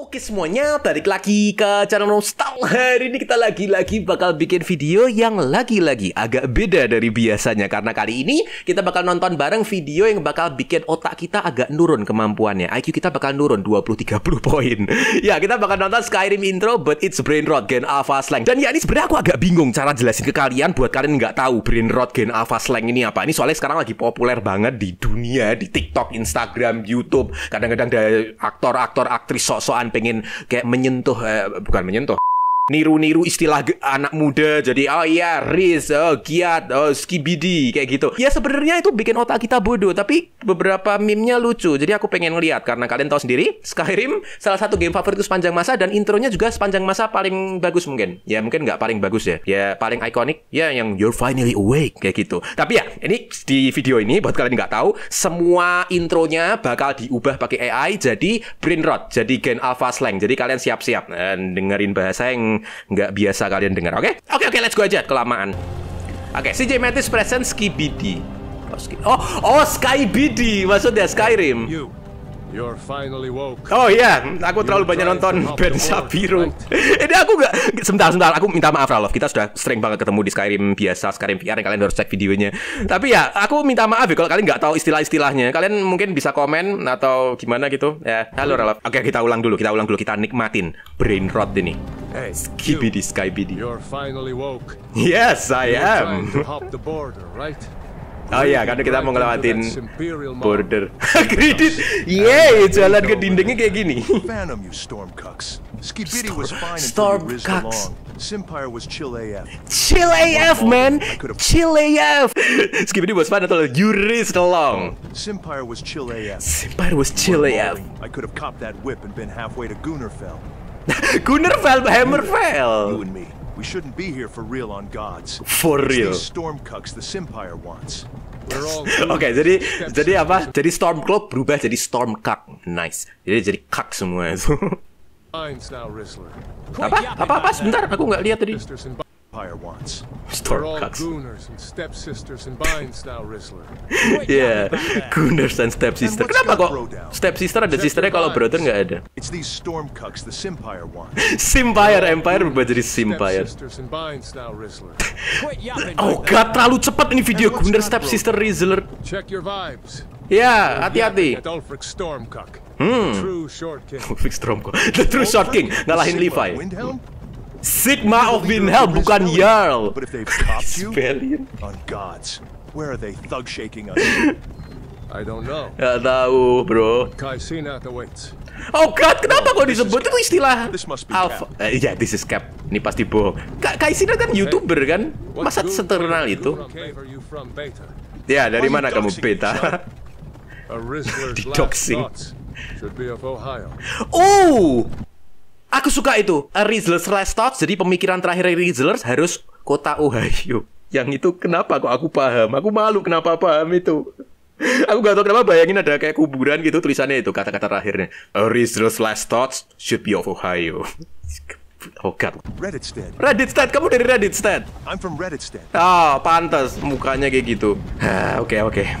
Oke semuanya, balik lagi ke channel Nostal Hari ini kita lagi-lagi bakal bikin video yang lagi-lagi agak beda dari biasanya Karena kali ini kita bakal nonton bareng video yang bakal bikin otak kita agak nurun kemampuannya IQ kita bakal nurun 20-30 poin Ya kita bakal nonton Skyrim intro but it's brain rot gen alpha slang Dan ya ini sebenarnya aku agak bingung cara jelasin ke kalian Buat kalian nggak tahu brain rot gen alpha slang ini apa Ini soalnya sekarang lagi populer banget di dunia Di TikTok, Instagram, Youtube Kadang-kadang ada aktor-aktor, aktris sok-sokan pengen kayak menyentuh eh, bukan menyentuh niru-niru istilah anak muda jadi oh iya Riz oh Giat oh Skibidi kayak gitu ya sebenarnya itu bikin otak kita bodoh tapi beberapa meme-nya lucu jadi aku pengen lihat karena kalian tahu sendiri Skyrim salah satu game favoritku sepanjang masa dan intronya juga sepanjang masa paling bagus mungkin ya mungkin nggak paling bagus ya ya paling ikonik ya yang you're finally awake kayak gitu tapi ya ini di video ini buat kalian nggak tahu semua intronya bakal diubah pakai AI jadi brain rot jadi gen alpha slang jadi kalian siap-siap dan eh, dengerin bahasa yang nggak biasa kalian dengar. Oke, okay? oke, okay, oke, okay, let's go aja kelamaan. Oke, okay, CJ Mattis present Skibidi. Oh, Skibidi. oh, oh, Skybidi maksudnya Skyrim. You. You're finally woke. Oh iya, aku terlalu banyak nonton Ben Shapiro. Ini aku gak sebentar sebentar aku minta maaf Ralph. Kita sudah sering banget ketemu di Skyrim biasa, Skyrim PR yang kalian harus cek videonya. Tapi ya, aku minta maaf ya kalau kalian gak tahu istilah-istilahnya. Kalian mungkin bisa komen atau gimana gitu. Ya, halo Ralph. Oke, kita ulang dulu, kita ulang dulu, kita nikmatin brain rot ini. Hey, Skibidi Skybidi. You're finally woke. Yes, I am. Oh iya, karena kita mau ngelewatin border. Kredit. Yeay, iya, jalan ke dindingnya kayak gini. Phantom you stormcucks. Skibidi was fine Stormcucks. Simpire was chill AF. Chill AF, man. Chill AF. Skibidi was fine until you risked along. Simpire was chill AF. Simpire was chill AF. I could have copped that whip and been halfway to Gunnerfell. Gunnerfell, Hammerfell. You and me. We shouldn't be here for real on gods. For real. the Simpire wants. Oke, okay, jadi jadi apa? Jadi Club berubah jadi Cuck. Nice. Jadi jadi cuck semua itu. apa? Apa apa sebentar, aku nggak lihat tadi. Empire wants. Storm all cucks. gooners and stepsisters and binds now, Rizzler. yeah, gooners and stepsister. Kenapa kok stepsister ada sisternya kalau brother nggak ada? It's these storm cucks the Simpire wants. Simpire Empire berubah jadi Simpire. oh god, terlalu cepat ini video gooner stepsister Rizzler. Check your vibes. Ya, hati-hati. Hmm. True Short King. The True Short King. Ngalahin Levi. Sigma of in Hell, bukan Yarl. Spellin. On gods, where are they thug shaking us? I don't know. Gak tahu, bro. Kaisina awaits. Oh God, kenapa kok disebut itu istilah Alpha? Eh, iya, ya, this is Cap. Ini pasti bohong. Ka Kaisina kan youtuber kan? Masa seternal itu? Ya, dari mana kamu beta? Detoxing. Oh! Aku suka itu. A Rizzlers Last Thoughts. Jadi pemikiran terakhir Rizzlers harus kota Ohio. Yang itu kenapa kok aku paham? Aku malu kenapa paham itu. aku gak tau kenapa bayangin ada kayak kuburan gitu tulisannya itu kata-kata terakhirnya. A Rizzlers Last Thoughts should be of Ohio. Oh god. Reddit stat. Reddit stat. Kamu dari Reddit stat. I'm from Reddit Ah, oh, pantas mukanya kayak gitu. Ah, oke oke. Okay,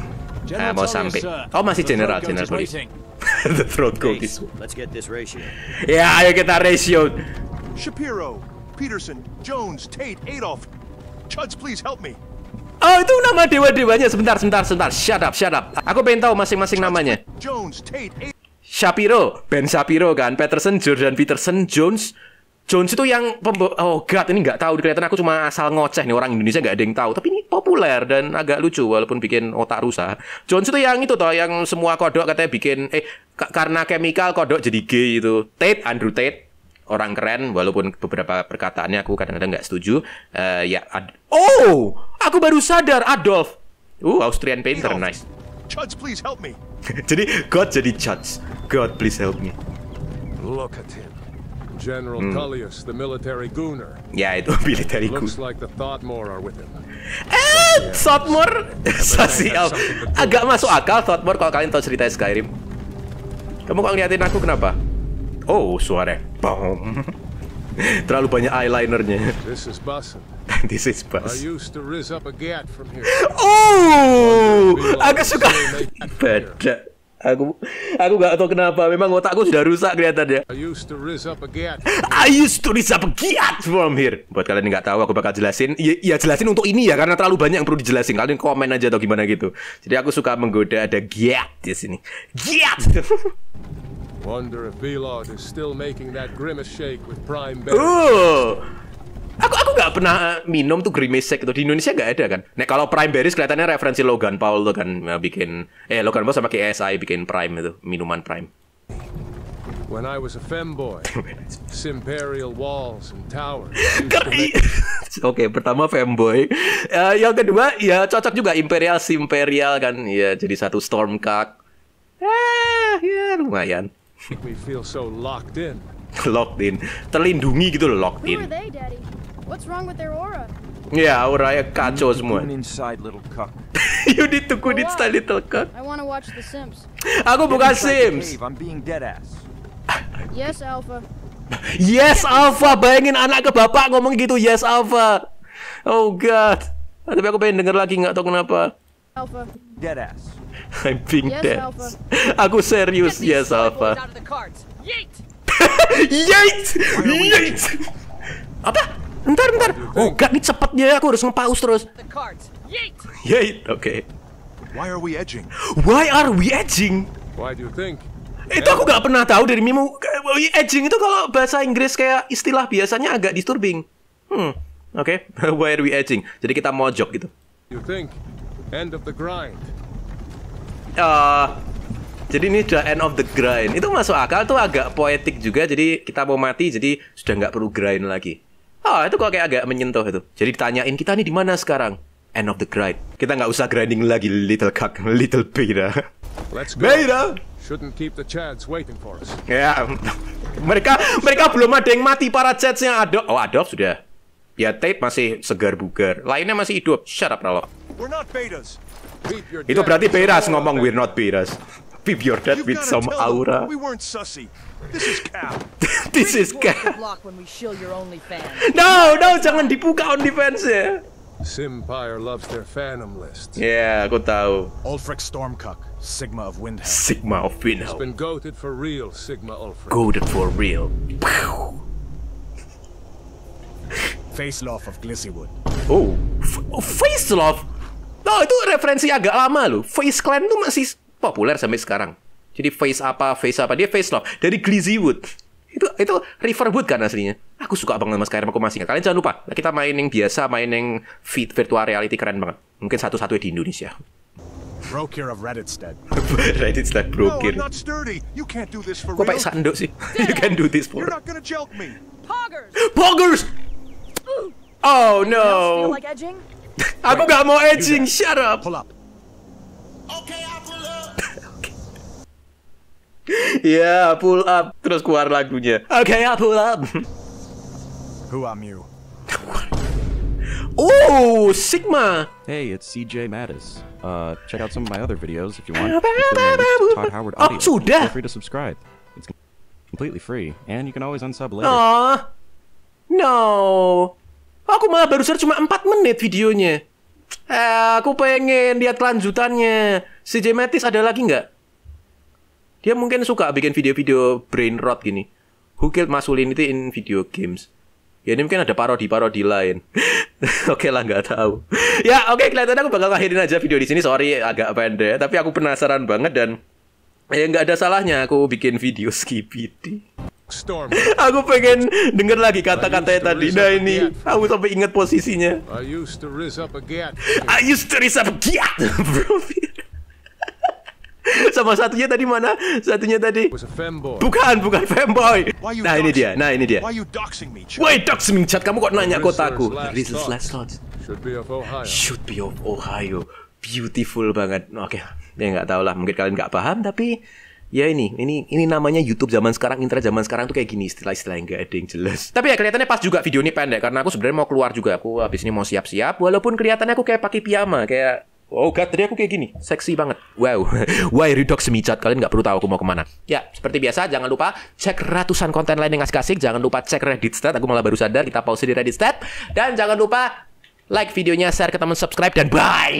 okay. Nah, mau sampai. Oh, masih general general. polisi. the throat coat is. Let's get this ratio. Yeah, ayo kita ratio. Shapiro, Peterson, Jones, Tate, Adolf. Chuds, please help me. Oh, itu nama dewa-dewanya. Sebentar, sebentar, sebentar. Shut up, shut up. Aku pengen tahu masing-masing namanya. Jones, Tate, Adolf. Shapiro, Ben Shapiro kan, Peterson, Jordan Peterson, Jones, Jones itu yang pembo oh god ini nggak tahu kelihatan aku cuma asal ngoceh nih orang Indonesia nggak ada yang tahu tapi ini populer dan agak lucu walaupun bikin otak rusak. Jones itu yang itu toh yang semua kodok katanya bikin eh karena chemical kodok jadi gay itu. Tate Andrew Tate orang keren walaupun beberapa perkataannya aku kadang-kadang nggak setuju. Uh, ya ad Oh, aku baru sadar Adolf. Uh, Austrian painter nice. Judge, please help me. jadi God jadi judge. God please help me. Look at him. General hmm. Tullius, the military gooner. Yeah, itu military gooner. Looks like the Thoughtmore are with him. Eh, Thoughtmore? Sosial. Agak masuk akal Thoughtmore kalau kalian tahu cerita Skyrim. Kamu kok ngeliatin aku kenapa? Oh, suara. Bom. Terlalu banyak eyelinernya. This is Bussin. This is bass. Oh, agak suka. Beda. Aku aku gak tahu kenapa, memang otakku sudah rusak kelihatan ya. I used to rise up again. I used to rise up again from here. Buat kalian yang gak tahu aku bakal jelasin. Ya, ya jelasin untuk ini ya karena terlalu banyak yang perlu dijelasin. Kalian komen aja atau gimana gitu. Jadi aku suka menggoda ada giat di sini. Giat. Wonder if is still making that grimace shake with prime bear nggak pernah eh, minum tuh Green Mist Shake itu di Indonesia nggak ada kan? Nah kalau Prime Berries kelihatannya referensi Logan Paul tuh kan eh, bikin eh Logan Paul sama KSI bikin Prime itu minuman Prime. When I was a femboy, Imperial walls and towers. Oke, okay, pertama femboy. Uh, yang kedua ya cocok juga Imperial Imperial kan. Ya jadi satu storm kak. Eh, ah, ya lumayan. We feel so locked in. locked in. Terlindungi gitu loh locked in. What's wrong with their aura? Yeah, ya kacau semua. you need to go inside little cuck. I want to watch the Sims. Aku bukan Sims. I'm being dead ass. yes, Alpha. Yes, Alpha. Bayangin anak ke bapak ngomong gitu. Yes, Alpha. Oh God. Ah, tapi aku pengen denger lagi nggak tahu kenapa. Alpha. Dead ass. I'm being yes, dead. Alpha. Aku serius, yes Alpha. Yeet. Yeet. Yeet. Apa? ntar ntar Oh, gak nih cepet dia. Aku harus ngepaus terus. Yeet, oke. Why are we edging? Why are we edging? Why do you think? Itu aku gak pernah tahu dari Mimu. Edging itu kalau bahasa Inggris kayak istilah biasanya agak disturbing. Hmm, oke. Okay. Why are we edging? Jadi kita mojok gitu. You think? End of the grind. Uh, jadi ini sudah end of the grind. Itu masuk akal tuh agak poetik juga. Jadi kita mau mati, jadi sudah nggak perlu grind lagi. Ah, itu kok kayak agak menyentuh itu. Jadi ditanyain kita nih di mana sekarang? End of the grind. Kita nggak usah grinding lagi, little cock, little beta. Let's go. Beta. Shouldn't keep the chads waiting for us. Ya, mereka mereka belum ada yang mati para chads yang ada. Oh, adok sudah. Ya, tape masih segar bugar. Lainnya masih hidup. Shut up, betas. Itu berarti beras ngomong we're not betas. Pip your dad with some aura. We weren't sussy. This is Cap. This is Cap. No, no, jangan dibuka on defense ya. Simpire loves their phantom list. Yeah, aku tahu. Ulfric Stormcock, Sigma of Windhelm. Sigma of Windhelm. He's been goaded for real, Sigma Ulfric. Goaded for real. Face off of Glissywood. Oh, oh, face off. No, nah, itu referensi agak lama loh. Face Clan tuh masih populer sampai sekarang. Jadi face apa, face apa. Dia face lock dari Glizzy Wood. Itu itu Riverwood kan aslinya. Aku suka banget sama Skyrim aku masih ingat. Kalian jangan lupa, kita main yang biasa, main yang virtual reality keren banget. Mungkin satu-satunya di Indonesia. Brokir of Redditstead. Redditstead Brokir. No, You can't do this for Kok pakai sanduk sih? you can do this for. You're not gonna joke me. Poggers. Oh no. Aku gak mau edging. Shut up. Iya, yeah, pull up. Terus keluar lagunya. Oke, okay, pull up. Who am you? oh, Sigma. Hey, it's CJ Mattis. Uh, check out some of my other videos if you want. Todd Howard oh, audio. Oh, sudah. Feel free to subscribe. It's completely free, and you can always unsub later. Aww. Nah. No. Aku malah baru share cuma 4 menit videonya. Eh, aku pengen lihat lanjutannya. CJ Mattis ada lagi nggak? Dia mungkin suka bikin video-video brain rot gini. Who killed masculinity in video games? Ya ini mungkin ada parodi-parodi lain. oke okay lah nggak tahu. ya oke okay, kelihatannya aku bakal akhirin aja video di sini. Sorry agak pendek, tapi aku penasaran banget dan ya eh, nggak ada salahnya aku bikin video skipiti. Storm. aku pengen denger lagi kata yang tadi. Nah ini aku sampai ingat posisinya. I used to rise up again. I used to rise up again, bro. Sama satunya tadi mana? Satunya tadi. Bukan, bukan fanboy Nah ini dia, nah ini dia. Why doxing me, chat? Kamu kok nanya kotaku? Reasons last thoughts. Should be of Ohio. Should be of Ohio. Beautiful banget. Nah, oke, okay. ya nggak tahu lah. Mungkin kalian nggak paham, tapi ya ini ini ini namanya YouTube zaman sekarang internet zaman sekarang tuh kayak gini istilah-istilah yang gak ada yang jelas tapi ya kelihatannya pas juga video ini pendek karena aku sebenarnya mau keluar juga aku habis ini mau siap-siap walaupun kelihatannya aku kayak pakai piyama kayak Wow, aku kayak gini. Seksi banget. Wow. Why Redox Micat? Kalian nggak perlu tahu aku mau kemana. Ya, seperti biasa, jangan lupa cek ratusan konten lain yang asik-asik. Jangan lupa cek Reddit Stat. Aku malah baru sadar, kita pause di Reddit Stat. Dan jangan lupa like videonya, share ke teman subscribe, dan bye!